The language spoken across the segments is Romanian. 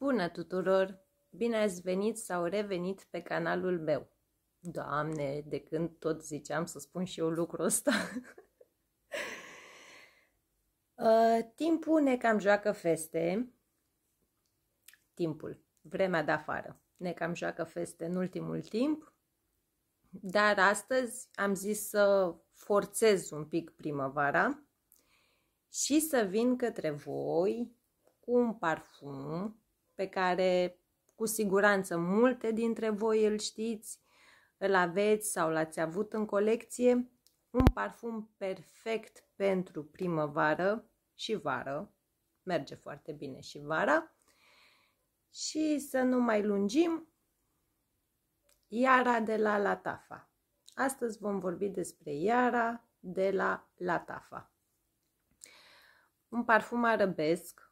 Bună tuturor! Bine ați venit sau revenit pe canalul meu. Doamne, de când tot ziceam să spun și eu lucrul ăsta. Uh, timpul ne cam joacă feste. Timpul, vremea de afară. Ne cam joacă feste în ultimul timp. Dar astăzi am zis să forțez un pic primăvara și să vin către voi cu un parfum pe care cu siguranță multe dintre voi îl știți, îl aveți sau l-ați avut în colecție, un parfum perfect pentru primăvară și vară, merge foarte bine și vara, și să nu mai lungim, Iara de la Latafa. Astăzi vom vorbi despre Iara de la Latafa. Un parfum arabesc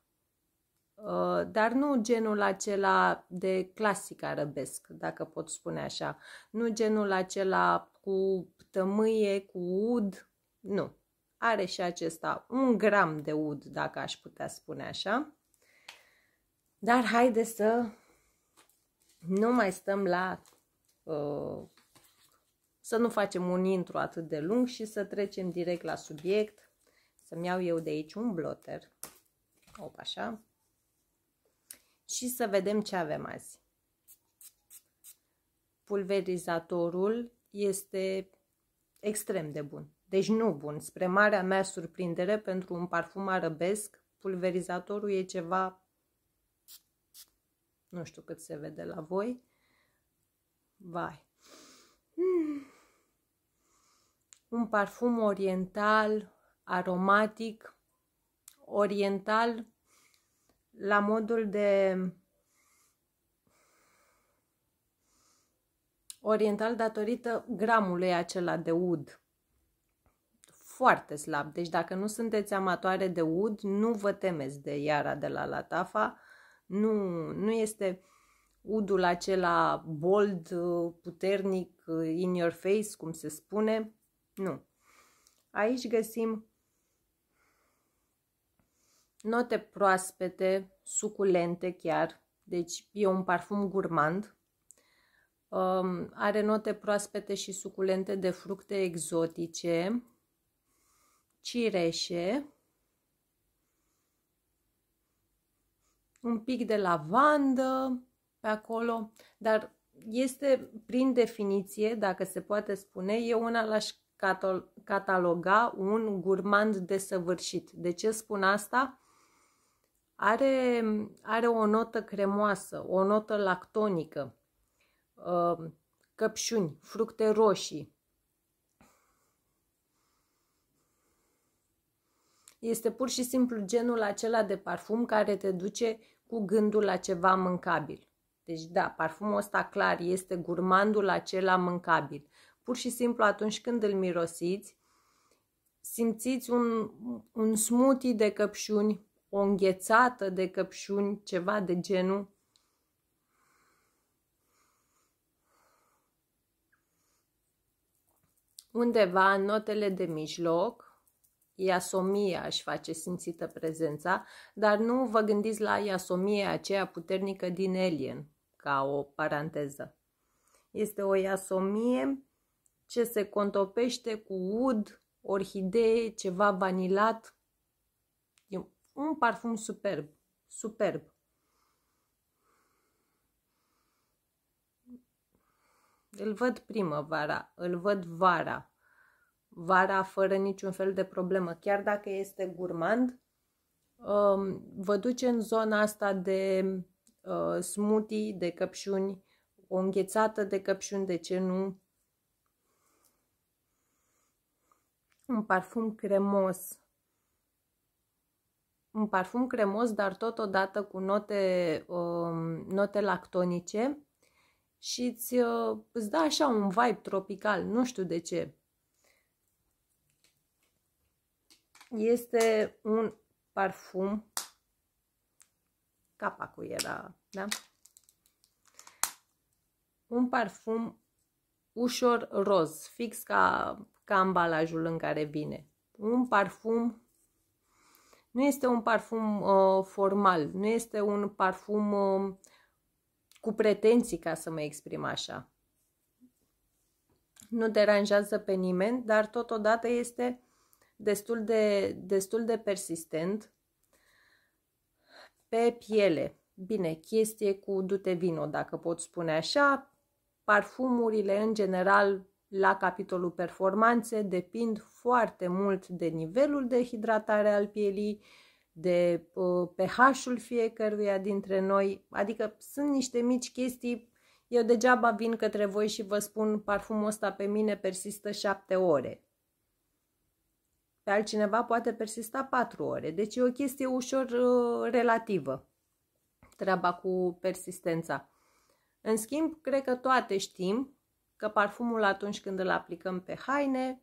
Uh, dar nu genul acela de clasic arabesc, dacă pot spune așa. Nu genul acela cu tămâie, cu ud, nu. Are și acesta un gram de ud, dacă aș putea spune așa. Dar haide să nu mai stăm la... Uh, să nu facem un intro atât de lung și să trecem direct la subiect. Să-mi iau eu de aici un blotter. opa, așa și să vedem ce avem azi. Pulverizatorul este extrem de bun. Deci nu bun, spre marea mea surprindere, pentru un parfum arabesc, pulverizatorul e ceva, nu știu cât se vede la voi, vai. Mm. Un parfum oriental, aromatic, oriental la modul de oriental datorită gramului acela de ud. Foarte slab. Deci dacă nu sunteți amatoare de ud, nu vă temeți de iara de la Latafa. Nu, nu este udul acela bold, puternic, in your face, cum se spune. Nu. Aici găsim note proaspete, suculente chiar, deci e un parfum gurmand. Um, are note proaspete și suculente de fructe exotice, cireșe, un pic de lavandă pe acolo, dar este, prin definiție, dacă se poate spune, eu una l-aș cataloga un gurmand desăvârșit. De ce spun asta? Are, are o notă cremoasă, o notă lactonică, uh, căpșuni, fructe roșii. Este pur și simplu genul acela de parfum care te duce cu gândul la ceva mâncabil. Deci da, parfumul ăsta clar este gurmandul acela mâncabil. Pur și simplu atunci când îl mirosiți, simțiți un, un smoothie de căpșuni o înghețată de căpșuni, ceva de genul. Undeva în notele de mijloc, iasomia își face simțită prezența, dar nu vă gândiți la iasomia aceea puternică din Alien, ca o paranteză. Este o iasomie ce se contopește cu ud, orhidee, ceva vanilat, un parfum superb. Superb. Îl văd primăvara, îl văd vara. Vara fără niciun fel de problemă. Chiar dacă este gurmand, um, vă duce în zona asta de uh, smoothie, de căpșuni, o înghețată de căpșuni, de ce nu? Un parfum cremos un parfum cremos, dar totodată cu note, uh, note lactonice și îți, uh, îți dă așa un vibe tropical, nu știu de ce. Este un parfum, capacul era, da? Un parfum ușor roz, fix ca, ca ambalajul în care vine. Un parfum nu este un parfum uh, formal, nu este un parfum uh, cu pretenții, ca să mă exprim așa. Nu deranjează pe nimeni, dar totodată este destul de, destul de persistent pe piele. Bine, chestie cu dute vino, dacă pot spune așa. Parfumurile, în general, la capitolul performanțe depind foarte mult de nivelul de hidratare al pielii, de uh, pH-ul fiecăruia dintre noi, adică sunt niște mici chestii. Eu degeaba vin către voi și vă spun parfumul ăsta pe mine persistă 7 ore. Pe altcineva poate persista 4 ore. Deci e o chestie ușor uh, relativă, treaba cu persistența. În schimb, cred că toate știm că parfumul atunci când îl aplicăm pe haine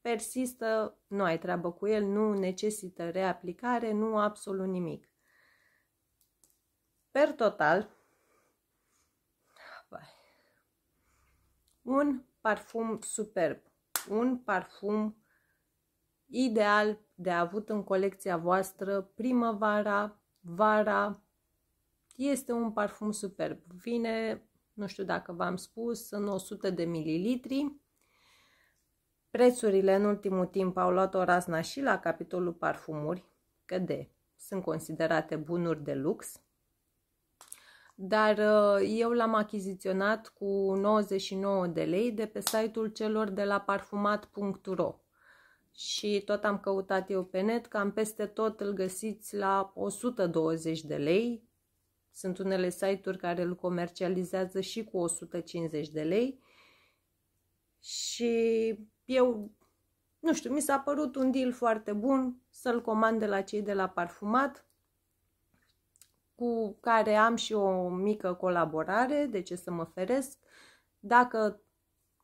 persistă, nu ai treabă cu el, nu necesită reaplicare, nu absolut nimic. Per total, un parfum superb, un parfum ideal de avut în colecția voastră primăvara, vara. Este un parfum superb. Vine nu știu dacă v-am spus, în 100 de mililitri. Prețurile în ultimul timp au luat o razna și la capitolul parfumuri, că de, sunt considerate bunuri de lux, dar uh, eu l-am achiziționat cu 99 de lei de pe site-ul celor de la parfumat.ro și tot am căutat eu pe net, cam peste tot îl găsiți la 120 de lei, sunt unele site-uri care îl comercializează și cu 150 de lei și eu, nu știu, mi s-a părut un deal foarte bun să-l comand de la cei de la parfumat cu care am și o mică colaborare, de ce să mă feresc. Dacă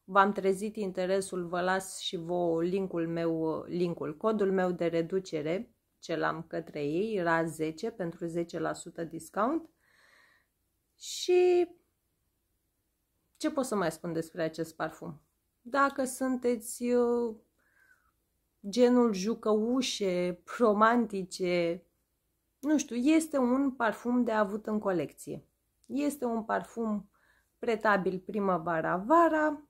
v-am trezit interesul, vă las și vouă linkul meu, linkul, codul meu de reducere, ce l-am către ei, RA10 pentru 10% discount. Și ce pot să mai spun despre acest parfum? Dacă sunteți uh, genul jucăușe, romantice, nu știu, este un parfum de avut în colecție. Este un parfum pretabil primăvara-vara,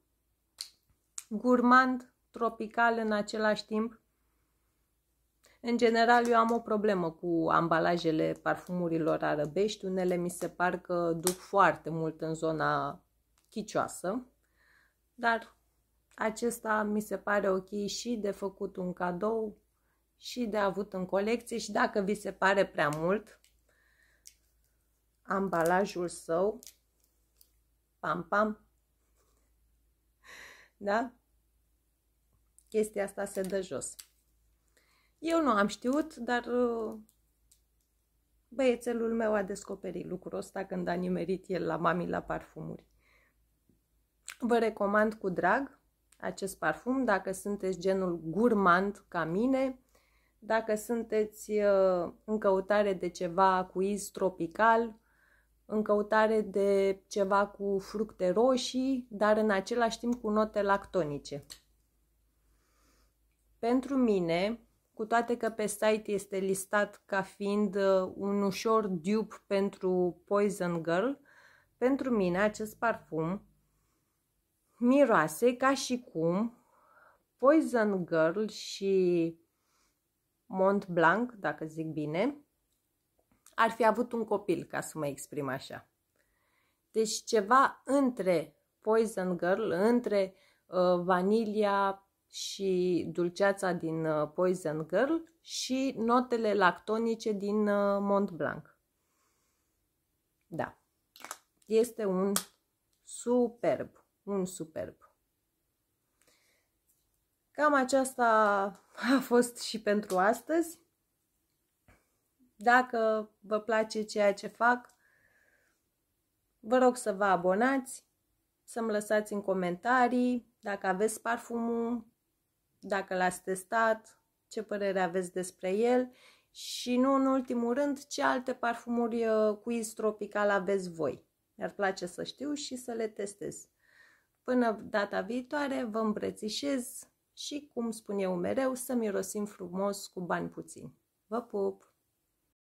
gurmand, tropical în același timp, în general, eu am o problemă cu ambalajele parfumurilor arăbești. Unele mi se par că duc foarte mult în zona chicioasă, dar acesta mi se pare ok și de făcut un cadou și de avut în colecție și dacă vi se pare prea mult ambalajul său pam pam da? chestia asta se dă jos eu nu am știut, dar uh, băiețelul meu a descoperit lucrul ăsta când a nimerit el la mami la parfumuri. Vă recomand cu drag acest parfum dacă sunteți genul gurmand ca mine, dacă sunteți uh, în căutare de ceva cu iz tropical, în căutare de ceva cu fructe roșii, dar în același timp cu note lactonice. Pentru mine, cu toate că pe site este listat ca fiind uh, un ușor dupe pentru Poison Girl, pentru mine acest parfum miroase ca și cum Poison Girl și Mont Blanc, dacă zic bine, ar fi avut un copil, ca să mă exprim așa. Deci ceva între Poison Girl, între uh, Vanilia, și dulceața din uh, Poison Girl și notele lactonice din uh, Mont Blanc. Da, este un superb, un superb. Cam aceasta a fost și pentru astăzi. Dacă vă place ceea ce fac, vă rog să vă abonați, să-mi lăsați în comentarii dacă aveți parfumul dacă l-ați testat, ce părere aveți despre el și nu în ultimul rând, ce alte parfumuri uh, cu iz tropical aveți voi. Mi-ar place să știu și să le testez. Până data viitoare, vă îmbrățișez și, cum spun eu mereu, să mirosim frumos cu bani puțini. Vă pup!